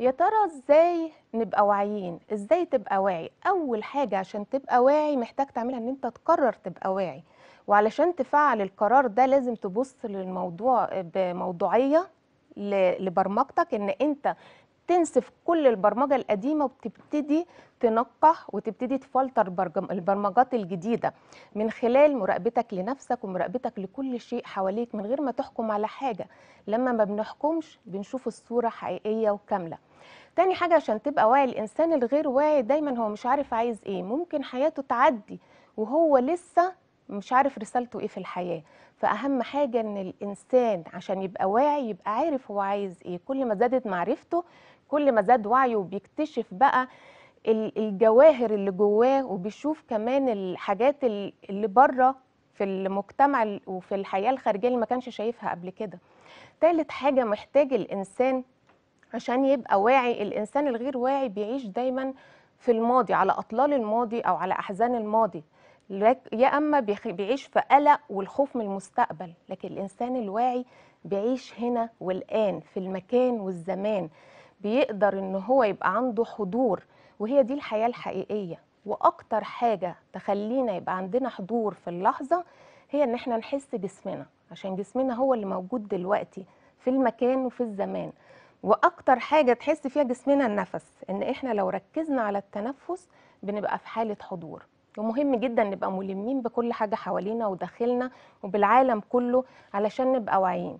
يا ترى ازاي نبقى واعيين ازاي تبقى واعي اول حاجه عشان تبقى واعي محتاج تعملها ان انت تقرر تبقى واعي وعلشان تفعل القرار ده لازم تبص للموضوع بموضوعيه لبرمجتك ان انت تنسف كل البرمجه القديمه وبتبتدي تنقح وتبتدي تفلتر البرمجات الجديده من خلال مراقبتك لنفسك ومراقبتك لكل شيء حواليك من غير ما تحكم على حاجه لما ما بنحكمش بنشوف الصوره حقيقيه وكامله تاني حاجة عشان تبقى واعي الإنسان الغير واعي دايما هو مش عارف عايز إيه ممكن حياته تعدي وهو لسه مش عارف رسالته إيه في الحياة فأهم حاجة إن الإنسان عشان يبقى واعي يبقى عارف هو عايز إيه كل ما زادت معرفته كل ما زاد وعيه وبيكتشف بقى الجواهر اللي جواه وبيشوف كمان الحاجات اللي بره في المجتمع وفي الحياة الخارجية اللي ما كانش شايفها قبل كده تالت حاجة محتاج الإنسان عشان يبقى واعي الانسان الغير واعي بيعيش دايما في الماضي على اطلال الماضي او على احزان الماضي يا اما بيعيش في قلق والخوف من المستقبل لكن الانسان الواعي بيعيش هنا والان في المكان والزمان بيقدر ان هو يبقى عنده حضور وهي دي الحياه الحقيقيه واكتر حاجه تخلينا يبقى عندنا حضور في اللحظه هي ان احنا نحس جسمنا عشان جسمنا هو اللي موجود دلوقتي في المكان وفي الزمان واكتر حاجه تحس فيها جسمنا النفس ان احنا لو ركزنا على التنفس بنبقى في حاله حضور ومهم جدا نبقى ملمين بكل حاجه حوالينا وداخلنا وبالعالم كله علشان نبقى واعيين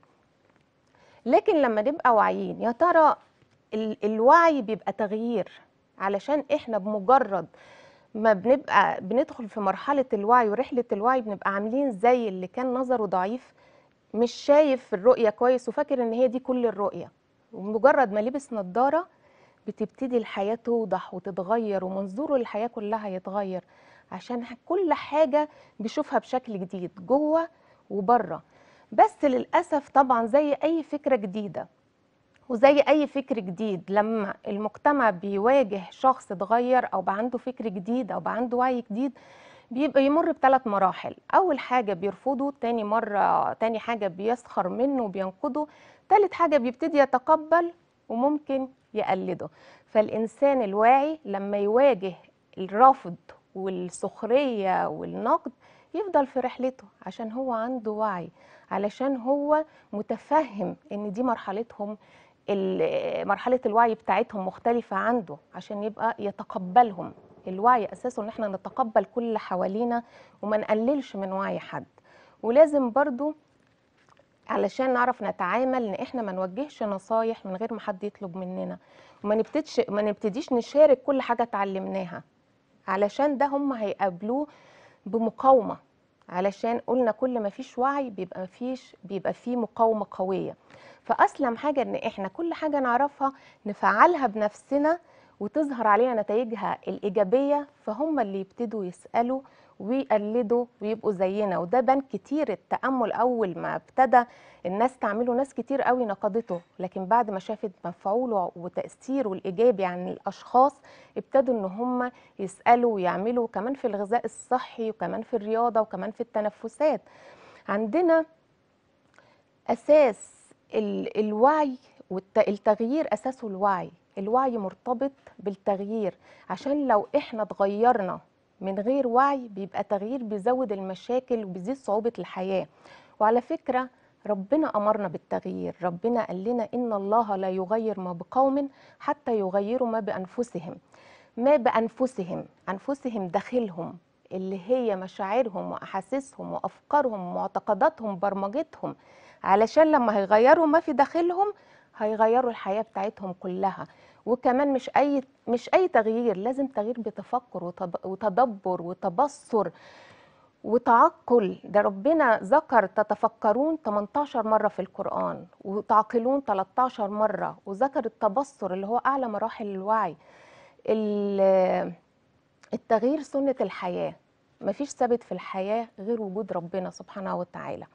لكن لما نبقى واعيين يا ترى الوعي بيبقى تغيير علشان احنا بمجرد ما بنبقى بندخل في مرحله الوعي ورحله الوعي بنبقى عاملين زي اللي كان نظره ضعيف مش شايف الرؤيه كويس وفاكر ان هي دي كل الرؤيه ومجرد ما لبس نظاره بتبتدي الحياه توضح وتتغير ومنظوره للحياه كلها يتغير عشان كل حاجه بيشوفها بشكل جديد جوه وبره بس للاسف طبعا زي اي فكره جديده وزي اي فكر جديد لما المجتمع بيواجه شخص اتغير او بقى عنده فكر جديد او بقى عنده وعي جديد بيبقى يمر بثلاث مراحل اول حاجه بيرفضه تاني مره تاني حاجه بيسخر منه وبينقده تالت حاجه بيبتدي يتقبل وممكن يقلده فالانسان الواعي لما يواجه الرفض والسخريه والنقد يفضل في رحلته عشان هو عنده وعي علشان هو متفهم ان دي مرحلتهم مرحله الوعي بتاعتهم مختلفه عنده عشان يبقى يتقبلهم الوعي اساسه ان احنا نتقبل كل اللي حوالينا وما نقللش من وعي حد ولازم برضو علشان نعرف نتعامل ان احنا ما نوجهش نصايح من غير ما حد يطلب مننا وما نبتديش ما نبتديش نشارك كل حاجه اتعلمناها علشان ده هم هيقابلوه بمقاومه علشان قلنا كل ما فيش وعي بيبقى فيش بيبقى فيه مقاومه قويه فاسلم حاجه ان احنا كل حاجه نعرفها نفعلها بنفسنا وتظهر علينا نتائجها الإيجابية فهم اللي يبتدوا يسألوا ويقلدوا ويبقوا زينا وده بان كتير التامل اول ما ابتدى الناس تعمله ناس كتير قوي نقدته لكن بعد ما شافت مفعوله وتاثيره الايجابي عن الاشخاص ابتدوا ان هم يسالوا ويعملوا كمان في الغذاء الصحي وكمان في الرياضه وكمان في التنفسات عندنا اساس الوعي والتغيير اساسه الوعي الوعي مرتبط بالتغيير عشان لو احنا اتغيرنا من غير وعي بيبقى تغيير بيزود المشاكل وبيزيد صعوبة الحياة وعلى فكرة ربنا أمرنا بالتغيير ربنا قال لنا إن الله لا يغير ما بقوم حتى يغيروا ما بأنفسهم ما بأنفسهم أنفسهم داخلهم اللي هي مشاعرهم وأحاسيسهم وأفكارهم ومعتقداتهم برمجتهم علشان لما هيغيروا ما في داخلهم هيغيروا الحياة بتاعتهم كلها وكمان مش اي مش اي تغيير لازم تغيير بتفكر وتدبر وتبصر وتعقل ده ربنا ذكر تتفكرون 18 مرة في القرآن وتعقلون 13 مرة وذكر التبصر اللي هو أعلى مراحل الوعي التغيير سنة الحياة مفيش ثابت في الحياة غير وجود ربنا سبحانه وتعالى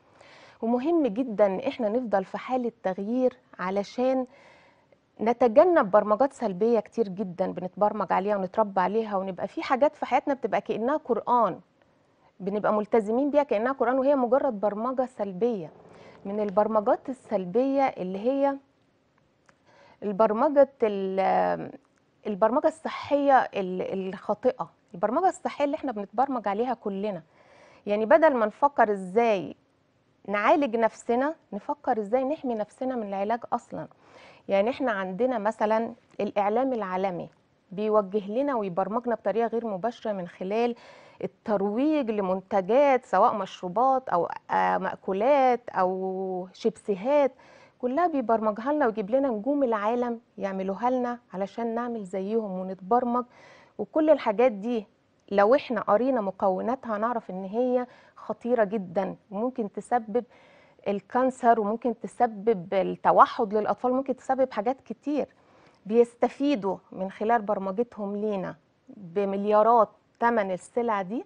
ومهم جدا احنا نفضل في حالة تغيير علشان نتجنب برمجات سلبيه كتير جدا بنتبرمج عليها ونتربى عليها ونبقى في حاجات في حياتنا بتبقى كانها قران بنبقى ملتزمين بيها كانها قران وهي مجرد برمجه سلبيه من البرمجات السلبيه اللي هي البرمجه البرمجه الصحيه الخاطئه البرمجه الصحيه اللي احنا بنتبرمج عليها كلنا يعني بدل ما نفكر ازاي نعالج نفسنا نفكر ازاي نحمي نفسنا من العلاج اصلا يعني احنا عندنا مثلا الاعلام العالمي بيوجه لنا ويبرمجنا بطريقه غير مباشره من خلال الترويج لمنتجات سواء مشروبات او آه، مأكولات او شيبسيهات كلها بيبرمجها لنا ويجيب لنا نجوم العالم يعملوها لنا علشان نعمل زيهم ونتبرمج وكل الحاجات دي لو احنا قرينا مكوناتها نعرف ان هي خطيره جدا وممكن تسبب الكانسر وممكن تسبب التوحد للاطفال ممكن تسبب حاجات كتير بيستفيدوا من خلال برمجتهم لينا بمليارات ثمن السلع دي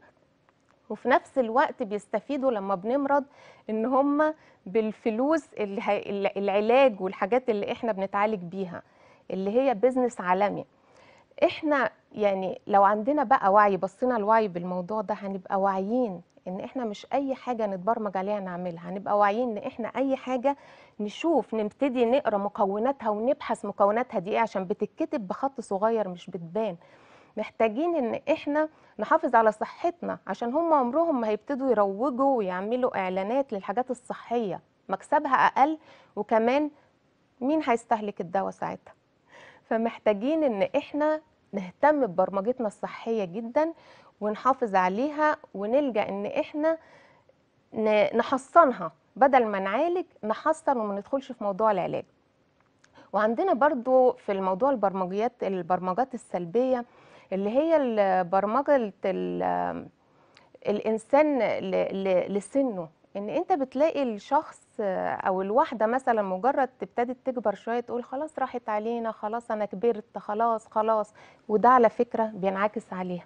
وفي نفس الوقت بيستفيدوا لما بنمرض ان هم بالفلوس اللي العلاج والحاجات اللي احنا بنتعالج بيها اللي هي بيزنس عالمي احنا يعني لو عندنا بقى وعي بصينا الوعي بالموضوع ده هنبقى واعيين ان احنا مش اي حاجه نتبرمج عليها نعملها هنبقى واعيين ان احنا اي حاجه نشوف نبتدي نقرا مكوناتها ونبحث مكوناتها دي ايه عشان بتتكتب بخط صغير مش بتبان محتاجين ان احنا نحافظ على صحتنا عشان هم عمرهم ما هيبتدوا يروجوا ويعملوا اعلانات للحاجات الصحيه مكسبها اقل وكمان مين هيستهلك الدواء ساعتها فمحتاجين ان احنا نهتم ببرمجتنا الصحيه جدا ونحافظ عليها ونلجا ان احنا نحصنها بدل ما نعالج نحصن وما ندخلش في موضوع العلاج وعندنا برضو في الموضوع البرمجيات البرمجات السلبيه اللي هي برمجه الانسان لسنه ان انت بتلاقي الشخص او الواحده مثلا مجرد ابتدت تكبر شويه تقول خلاص راحت علينا خلاص انا كبرت خلاص خلاص وده على فكره بينعكس عليها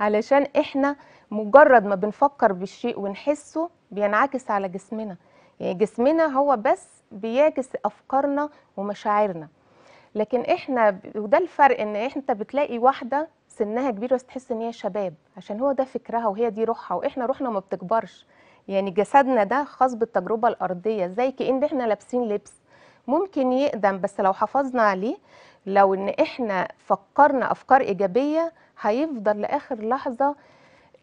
علشان احنا مجرد ما بنفكر بالشيء ونحسه بينعكس على جسمنا يعني جسمنا هو بس بيعكس افكارنا ومشاعرنا لكن احنا وده الفرق ان انت بتلاقي واحده سنها كبير بس تحس ان هي شباب عشان هو ده فكرها وهي دي روحها واحنا روحنا ما بتكبرش يعني جسدنا ده خاص بالتجربه الارضيه زي كأن احنا لابسين لبس ممكن يقدم بس لو حافظنا عليه لو ان احنا فكرنا افكار ايجابيه هيفضل لاخر لحظه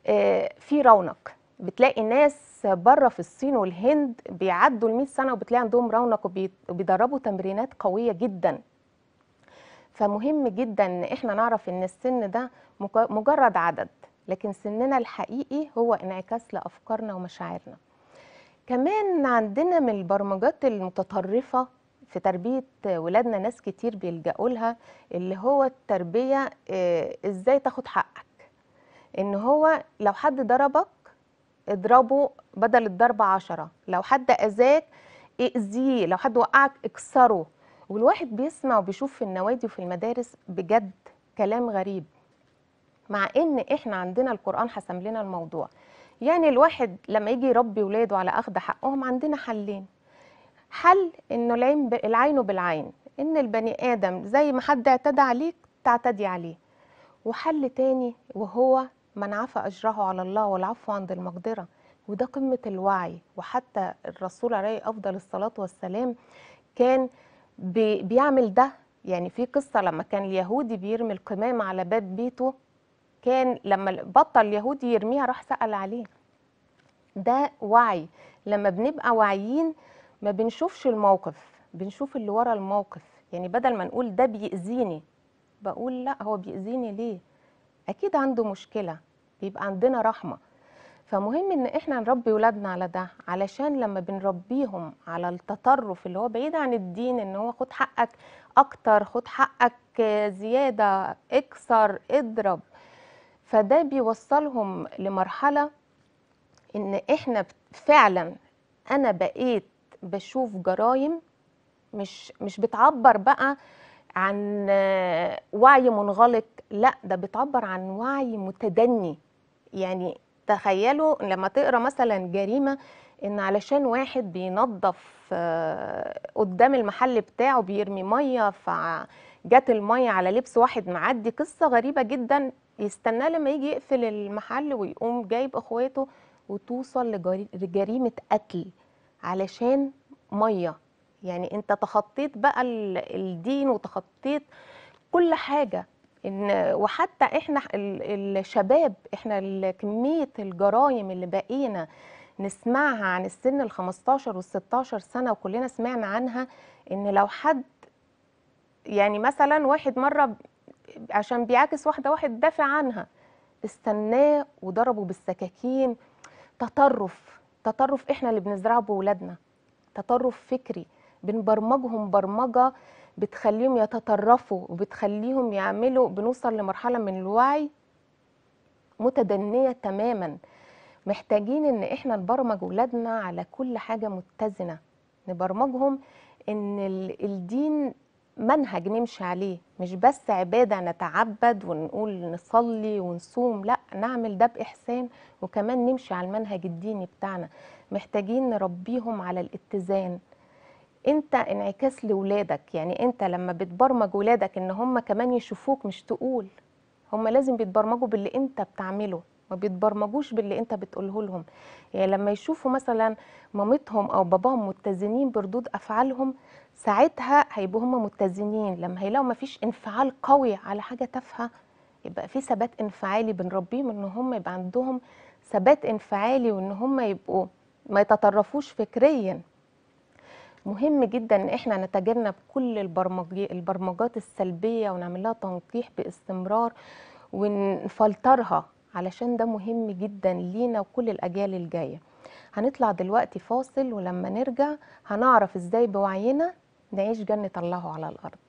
آه، في رونق بتلاقي ناس بره في الصين والهند بيعدوا ال 100 سنه وبتلاقي عندهم رونق وبيدربوا تمرينات قويه جدا فمهم جدا ان احنا نعرف ان السن ده مجرد عدد لكن سننا الحقيقي هو انعكاس لافكارنا ومشاعرنا كمان عندنا من البرمجات المتطرفه في تربية ولادنا ناس كتير بيلجأوا لها اللي هو التربية آه، ازاي تاخد حقك ان هو لو حد ضربك اضربه بدل الضربة عشرة لو حد أذاك اذيه لو حد وقعك اكسره والواحد بيسمع وبيشوف في النوادي وفي المدارس بجد كلام غريب مع ان احنا عندنا القرآن حسم لنا الموضوع يعني الواحد لما يجي يربي ولاده على أخذ حقهم عندنا حلين حل انه العين العين بالعين ان البني ادم زي ما حد اعتدى عليك تعتدي عليه وحل تاني وهو من عفى اجره على الله والعفو عند المقدره وده قمه الوعي وحتى الرسول عليه افضل الصلاه والسلام كان بي... بيعمل ده يعني في قصه لما كان اليهودي بيرمي القمامه على باب بيته كان لما بطل اليهودي يرميها راح سال عليه ده وعي لما بنبقى واعيين ما بنشوفش الموقف بنشوف اللي ورا الموقف يعني بدل ما نقول ده بيأذيني بقول لا هو بيأذيني ليه أكيد عنده مشكلة بيبقى عندنا رحمة فمهم إن إحنا نربي ولادنا على ده علشان لما بنربيهم على التطرف اللي هو بعيد عن الدين إن هو خد حقك أكتر خد حقك زيادة اكسر اضرب فده بيوصلهم لمرحلة إن إحنا فعلا أنا بقيت بشوف جرائم مش مش بتعبر بقى عن وعي منغلق لا ده بتعبر عن وعي متدني يعني تخيلوا لما تقرا مثلا جريمه ان علشان واحد بينظف آه، قدام المحل بتاعه بيرمي ميه فجت الميه على لبس واحد معدي قصه غريبه جدا يستناه لما يجي يقفل المحل ويقوم جايب اخواته وتوصل لجريمه قتل علشان ميه يعني انت تخطيت بقى الدين وتخطيت كل حاجه ان وحتى احنا الشباب احنا كميه الجرائم اللي بقينا نسمعها عن السن ال 15 وال 16 سنه وكلنا سمعنا عنها ان لو حد يعني مثلا واحد مره عشان بيعاكس واحده واحد دافع عنها استناه وضربه بالسكاكين تطرف تطرف احنا اللي بنزرعه بولادنا تطرف فكري بنبرمجهم برمجه بتخليهم يتطرفوا وبتخليهم يعملوا بنوصل لمرحله من الوعي متدنيه تماما محتاجين ان احنا نبرمج ولادنا على كل حاجه متزنه نبرمجهم ان الدين منهج نمشي عليه مش بس عبادة نتعبد ونقول نصلي ونصوم لا نعمل ده بإحسان وكمان نمشي على المنهج الديني بتاعنا محتاجين نربيهم على الاتزان انت انعكاس لولادك يعني انت لما بتبرمج ولادك ان هم كمان يشوفوك مش تقول هم لازم بيتبرمجوا باللي انت بتعمله ما بيتبرمجوش باللي انت بتقوله لهم يعني لما يشوفوا مثلا مامتهم او باباهم متزنين بردود افعالهم ساعتها هيبقوا هم متزنين لما هيلاقوا ما فيش انفعال قوي على حاجه تافهه يبقى في ثبات انفعالي بنربيهم ان هم يبقى عندهم ثبات انفعالي وان هم يبقوا ما يتطرفوش فكريا مهم جدا ان احنا نتجنب كل البرمجات السلبيه ونعملها تنقيح باستمرار ونفلترها علشان ده مهم جدا لينا وكل الأجيال الجاية هنطلع دلوقتي فاصل ولما نرجع هنعرف ازاي بوعينا نعيش جنة الله على الأرض